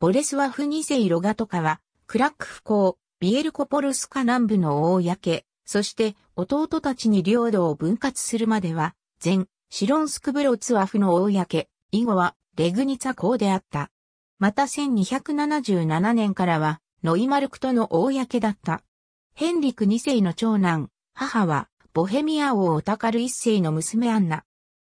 ボレスワフ2世ロガトカは、クラックフ校、ビエルコポルスカ南部の大焼け、そして弟たちに領土を分割するまでは、前、シロンスクブロツワフの大焼け、以後はレグニツァ公であった。また1277年からは、ノイマルクトの大焼けだった。ヘンリク2世の長男、母は、ボヘミア王オタカル1世の娘アンナ。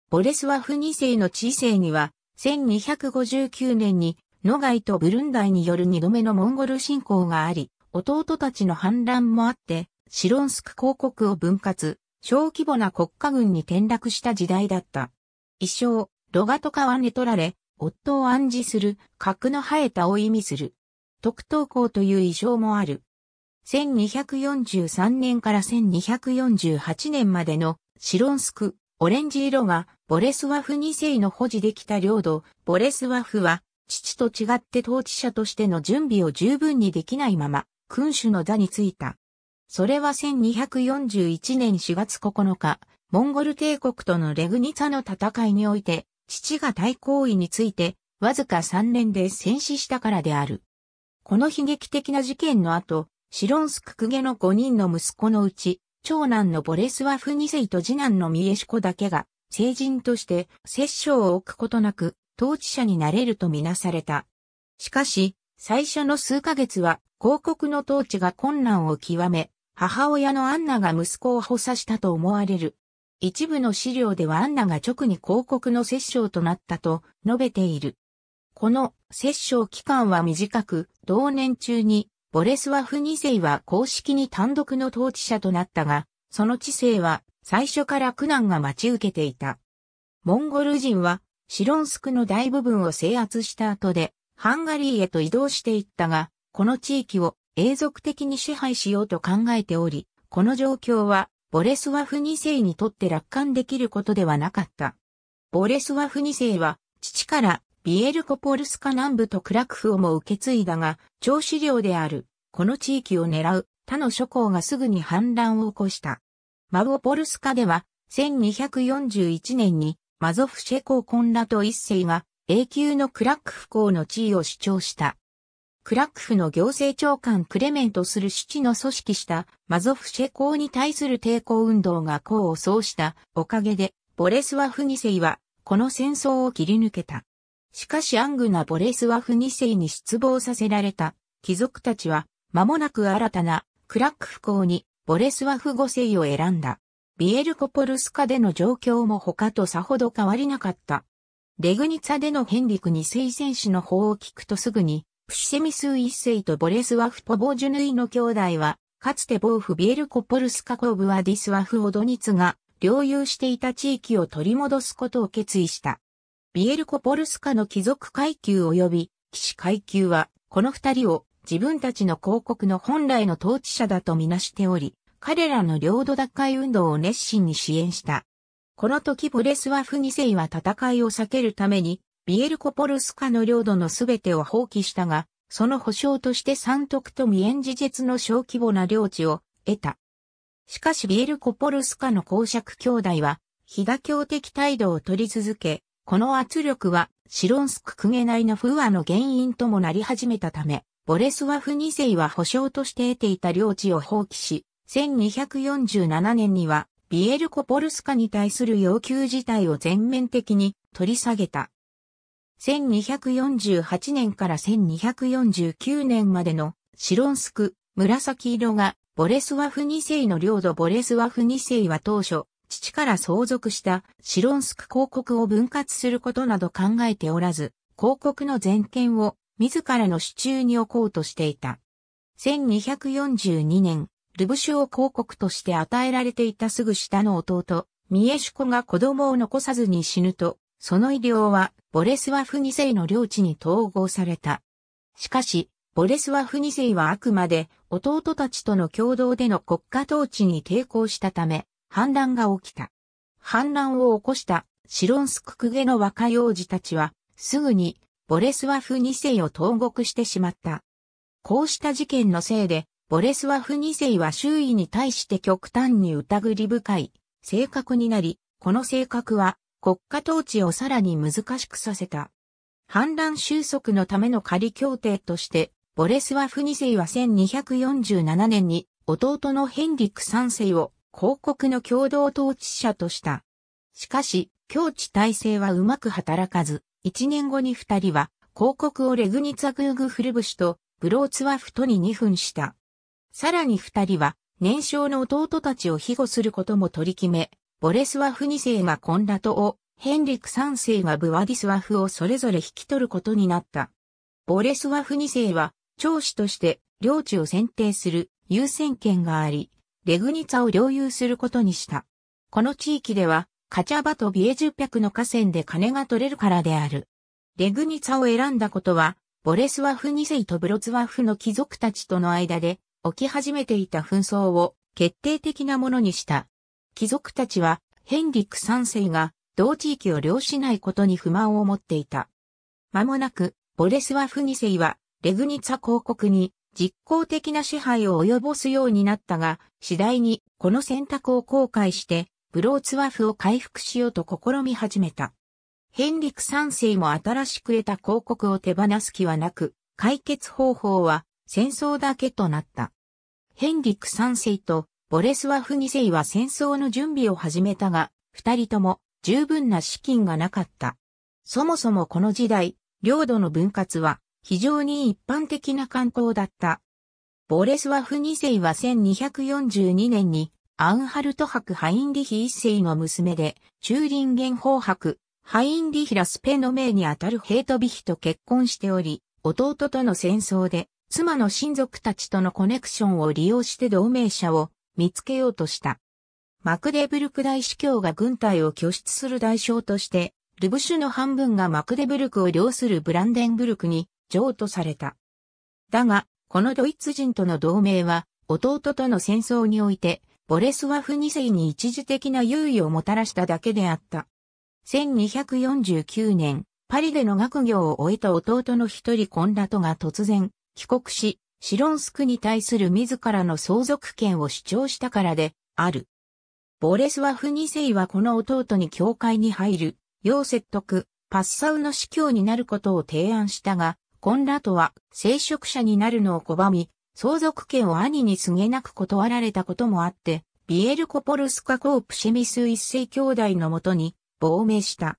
ボレスワフ2世の知世には、1259年にノガイとブルンダイによる二度目のモンゴル侵攻があり、弟たちの反乱もあって、シロンスク公国を分割、小規模な国家軍に転落した時代だった。一生、ロガトカは寝取られ、夫を暗示する、格の生えたを意味する。特等校という異装もある。1243年から1248年までのシロンスク、オレンジ色がボレスワフ2世の保持できた領土、ボレスワフは父と違って統治者としての準備を十分にできないまま、君主の座についた。それは1241年4月9日、モンゴル帝国とのレグニツァの戦いにおいて、父が大行為について、わずか3年で戦死したからである。この悲劇的な事件の後、シロンスククゲの5人の息子のうち、長男のボレスワフ2世と次男のミエシコだけが、成人として、摂政を置くことなく、統治者になれるとみなされた。しかし、最初の数ヶ月は、広告の統治が困難を極め、母親のアンナが息子を補佐したと思われる。一部の資料ではアンナが直に広告の摂政となったと述べている。この摂政期間は短く、同年中にボレスワフ2世は公式に単独の統治者となったが、その知性は最初から苦難が待ち受けていた。モンゴル人はシロンスクの大部分を制圧した後で、ハンガリーへと移動していったが、この地域を永続的に支配しようと考えており、この状況は、ボレスワフ2世にとって楽観できることではなかった。ボレスワフ2世は、父からビエルコポルスカ南部とクラクフをも受け継いだが、調子領である、この地域を狙う他の諸侯がすぐに反乱を起こした。マウオポルスカでは、1241年にマゾフシェー・コンラト一世が永久のクラックフ公の地位を主張した。クラックフの行政長官クレメントする七の組織したマゾフシェーに対する抵抗運動が功を奏したおかげで、ボレスワフ二世はこの戦争を切り抜けた。しかしアングなボレスワフ二世に失望させられた貴族たちは間もなく新たなクラックフ公にボレスワフ五世を選んだ。ビエルコポルスカでの状況も他とさほど変わりなかった。レグニツァでのヘンリク2世戦士の方を聞くとすぐに、プシセミス1世とボレスワフポボジュヌイの兄弟は、かつてボーフビエルコポルスカコブアディスワフオドニツが、領有していた地域を取り戻すことを決意した。ビエルコポルスカの貴族階級及び、騎士階級は、この二人を自分たちの広告の本来の統治者だとみなしており、彼らの領土奪回運動を熱心に支援した。この時ブレスワフ2世は戦いを避けるために、ビエルコポルスカの領土のすべてを放棄したが、その保証として三徳とミエンジジェツの小規模な領地を得た。しかしビエルコポルスカの公爵兄弟は、非妥協的態度を取り続け、この圧力はシロンスククゲ内の不和の原因ともなり始めたため、ボレスワフ2世は保証として得ていた領地を放棄し、1247年には、ビエルコポルスカに対する要求自体を全面的に取り下げた。1248年から1249年までのシロンスク、紫色がボレスワフ2世の領土ボレスワフ2世は当初、父から相続したシロンスク広告を分割することなど考えておらず、広告の全権を自らの手中に置こうとしていた。1242年、ルブシュを公国として与えられていたすぐ下の弟、ミエシュコが子供を残さずに死ぬと、その医療はボレスワフ2世の領地に統合された。しかし、ボレスワフ2世はあくまで弟たちとの共同での国家統治に抵抗したため、反乱が起きた。反乱を起こしたシロンスククゲの若幼王子たちは、すぐにボレスワフ2世を投獄してしまった。こうした事件のせいで、ボレスワフ2世は周囲に対して極端に疑り深い性格になり、この性格は国家統治をさらに難しくさせた。反乱収束のための仮協定として、ボレスワフ2世は1247年に弟のヘンリック3世を広告の共同統治者とした。しかし、境地体制はうまく働かず、1年後に2人は広告をレグニツァグーグフルブシとブローツワフトに2分した。さらに二人は、年少の弟たちを庇護することも取り決め、ボレスワフ二世がコンラトを、ヘンリク三世がブワディスワフをそれぞれ引き取ることになった。ボレスワフ二世は、長子として領地を選定する優先権があり、レグニツァを領有することにした。この地域では、カチャバとビエジュピクの河川で金が取れるからである。レグニツァを選んだことは、ボレスワフ二世とブロツワフの貴族たちとの間で起き始めていた紛争を決定的なものにした。貴族たちはヘンリック3世が同地域を領しないことに不満を持っていた。間もなく、ボレスワフ2世はレグニツァ公国に実効的な支配を及ぼすようになったが、次第にこの選択を後悔して、ブローツワフを回復しようと試み始めた。ヘンリク3世も新しく得た広告を手放す気はなく、解決方法は戦争だけとなった。ヘンリック3世とボレスワフ2世は戦争の準備を始めたが、二人とも十分な資金がなかった。そもそもこの時代、領土の分割は非常に一般的な観光だった。ボレスワフ2世は1242年にアンハルト博ハインリヒ1世の娘で、チューリンゲン法博ハインリヒラスペのイにあたるヘイトビヒと結婚しており、弟との戦争で妻の親族たちとのコネクションを利用して同盟者を見つけようとした。マクデブルク大司教が軍隊を拠出する代償として、ルブシュの半分がマクデブルクを領するブランデンブルクに譲渡された。だが、このドイツ人との同盟は、弟との戦争において、ボレスワフ2世に一時的な優位をもたらしただけであった。1249年、パリでの学業を終えた弟の一人コンラトが突然、帰国し、シロンスクに対する自らの相続権を主張したからで、ある。ボレスワフ2世はこの弟に教会に入る、要説得、パッサウの司教になることを提案したが、コンラトは聖職者になるのを拒み、相続権を兄に告げなく断られたこともあって、ビエルコポルスカコープシェミス一世兄弟のもとに亡命した。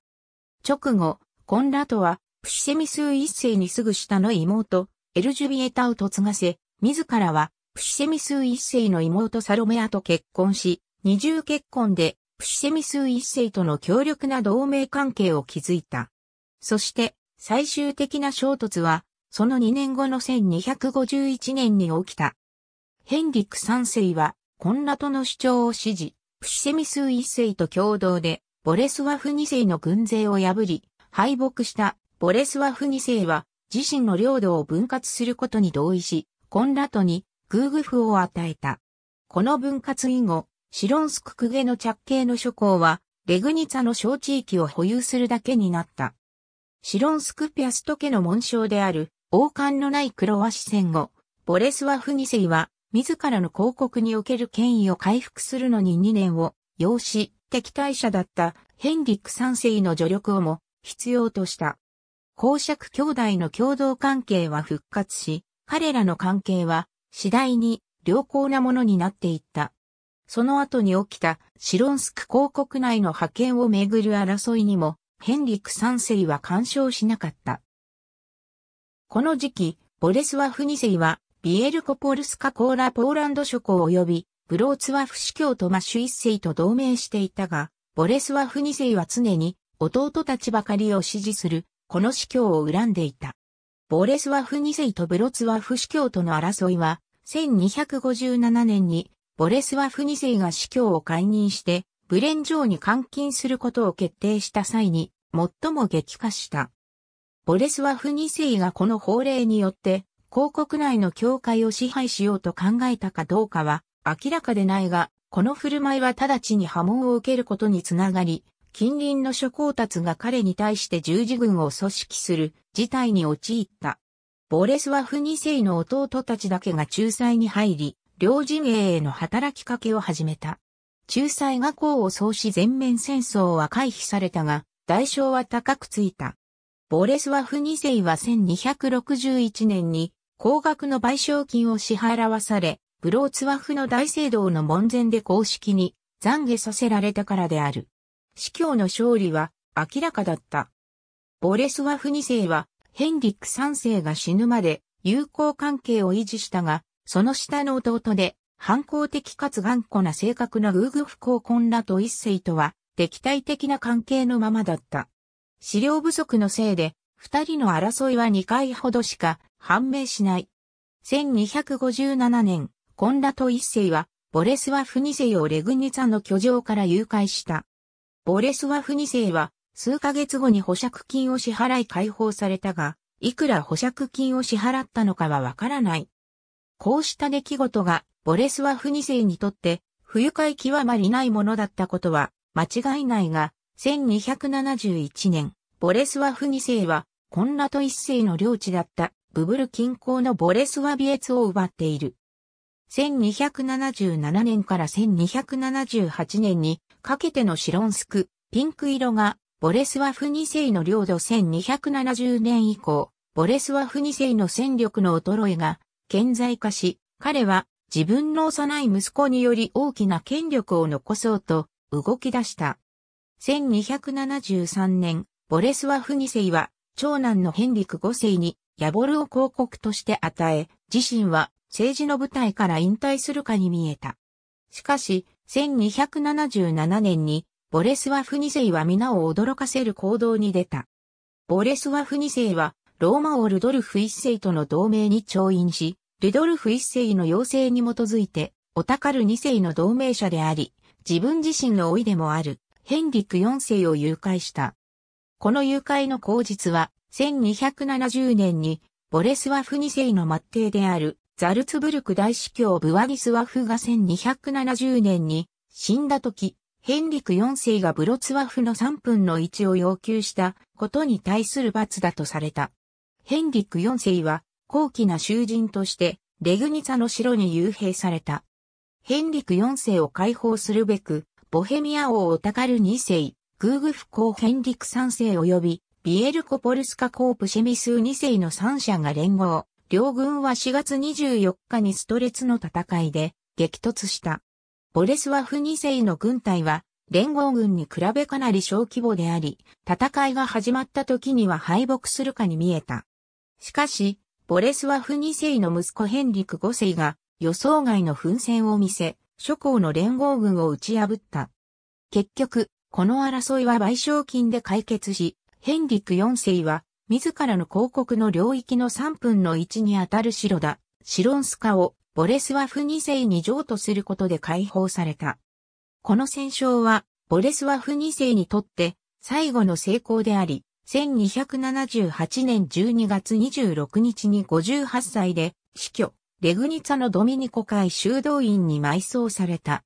直後、コンラトはプシェミス一世にすぐ下の妹、エルジュビエタを嫁がせ、自らはプシセミス一世の妹サロメアと結婚し、二重結婚でプシセミス一世との強力な同盟関係を築いた。そして、最終的な衝突は、その2年後の1251年に起きた。ヘンリック三世は、コンラトの主張を支持、プシセミス一世と共同で、ボレスワフ二世の軍勢を破り、敗北したボレスワフ二世は、自身の領土を分割することに同意し、コンラトにグーグフを与えた。この分割以後、シロンスククゲの着系の諸侯は、レグニツァの小地域を保有するだけになった。シロンスクピアスト家の紋章である、王冠のないクロワシ戦後、ボレスワフニセイは、自らの広告における権威を回復するのに2年を要し、敵対者だったヘンリック3世の助力をも必要とした。公爵兄弟の共同関係は復活し、彼らの関係は次第に良好なものになっていった。その後に起きたシロンスク公国内の覇権をめぐる争いにもヘンリク三世は干渉しなかった。この時期、ボレスワフ二世はビエルコポルスカコーラポーランド諸侯及びブローツワフ司教とマシュ一世と同盟していたが、ボレスワフ二世は常に弟たちばかりを支持するこの司教を恨んでいた。ボレスワフ2世とブロツワフ司教との争いは、1257年にボレスワフ2世が司教を解任して、ブレン城に監禁することを決定した際に、最も激化した。ボレスワフ2世がこの法令によって、広告内の教会を支配しようと考えたかどうかは明らかでないが、この振る舞いは直ちに波紋を受けることにつながり、近隣の諸侯達が彼に対して十字軍を組織する事態に陥った。ボレスワフ2世の弟たちだけが仲裁に入り、両陣営への働きかけを始めた。仲裁が功を奏し全面戦争は回避されたが、代償は高くついた。ボレスワフ2世は1261年に高額の賠償金を支払わされ、ブローツワフの大聖堂の門前で公式に懺悔させられたからである。司教の勝利は明らかだった。ボレスワフ2世はヘンリック3世が死ぬまで友好関係を維持したが、その下の弟で反抗的かつ頑固な性格のグーグフコ婚らと一世とは敵対的な関係のままだった。資料不足のせいで二人の争いは2回ほどしか判明しない。1257年、コンラと一世はボレスワフ2世をレグニツァの居城から誘拐した。ボレスワフ2世は、数ヶ月後に保釈金を支払い解放されたが、いくら保釈金を支払ったのかはわからない。こうした出来事が、ボレスワフ2世にとって、不愉快極まりないものだったことは、間違いないが、1271年、ボレスワフ2世は、コンラト1世の領地だったブブル近郊のボレスワビエツを奪っている。1277年から1278年にかけてのシロンスク、ピンク色が、ボレスワフ2世の領土1270年以降、ボレスワフ2世の戦力の衰えが、顕在化し、彼は自分の幼い息子により大きな権力を残そうと動き出した。1273年、ボレスワフ2世は長男のヘンリク5世にヤボルを広告として与え、自身は政治の舞台から引退するかに見えた。しかし、1277年に、ボレスワフ2世は皆を驚かせる行動に出た。ボレスワフ2世は、ローマ王ルドルフ1世との同盟に調印し、ルドルフ1世の要請に基づいて、オタカル2世の同盟者であり、自分自身の老いでもある、ヘンリック4世を誘拐した。この誘拐の口実は、1270年に、ボレスワフ2世の末帝である、ザルツブルク大司教ブワデスワフが1270年に死んだ時、ヘンリク4世がブロツワフの3分の1を要求したことに対する罰だとされた。ヘンリク4世は高貴な囚人としてレグニツァの城に幽閉された。ヘンリク4世を解放するべく、ボヘミア王オタカル2世、グーグフ公ヘンリク3世及びビエルコポルスカ公プシェミス2世の3者が連合、両軍は4月24日にストレツの戦いで激突した。ボレスワフ2世の軍隊は連合軍に比べかなり小規模であり、戦いが始まった時には敗北するかに見えた。しかし、ボレスワフ2世の息子ヘンリク5世が予想外の奮戦を見せ、諸侯の連合軍を打ち破った。結局、この争いは賠償金で解決し、ヘンリク4世は自らの広告の領域の3分の1にあたる城だ、シロンスカをボレスワフ2世に譲渡することで解放された。この戦勝は、ボレスワフ2世にとって最後の成功であり、1278年12月26日に58歳で死去、レグニツァのドミニコ会修道院に埋葬された。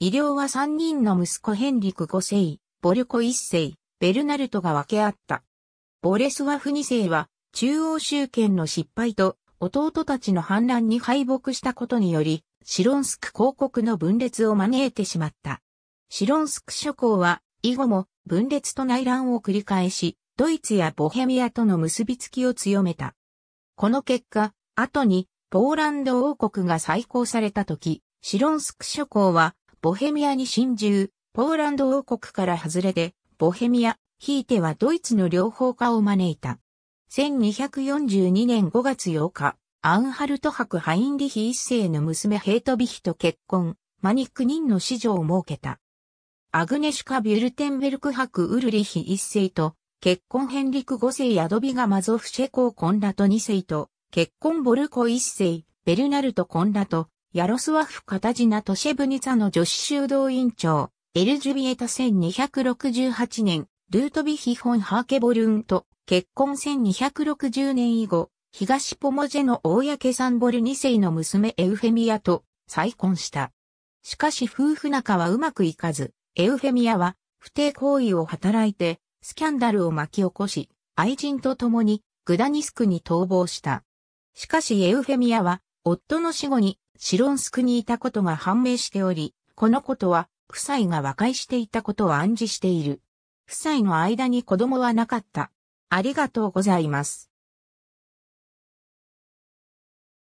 医療は3人の息子ヘンリク5世、ボルコ1世、ベルナルトが分け合った。ボレスワフ2世は中央集権の失敗と弟たちの反乱に敗北したことにより、シロンスク公国の分裂を招いてしまった。シロンスク諸侯は、以後も分裂と内乱を繰り返し、ドイツやボヘミアとの結びつきを強めた。この結果、後にポーランド王国が再興された時、シロンスク諸侯はボヘミアに侵入、ポーランド王国から外れて、ボヘミア、ひいてはドイツの両方化を招いた。1242年5月8日、アンハルト博ハインリヒ一世の娘ヘイトビヒと結婚、マニック人の子女を設けた。アグネシュカ・ビュルテンベルク博ウルリヒ一世と、結婚ヘンリク五世ヤドビガ・マゾフシェコー・コンラト二世と、結婚ボルコ一世、ベルナルト・コンラト、ヤロスワフ・カタジナ・トシェブニツァの女子修道院長、エルジュビエタ1268年、ルートビヒホン・ハーケボルンと結婚1260年以後、東ポモジェの大サンボル2世の娘エウフェミアと再婚した。しかし夫婦仲はうまくいかず、エウフェミアは不定行為を働いてスキャンダルを巻き起こし、愛人と共にグダニスクに逃亡した。しかしエウフェミアは夫の死後にシロンスクにいたことが判明しており、このことは夫妻が和解していたことを暗示している。夫妻の間に子供はなかった。ありがとうございます。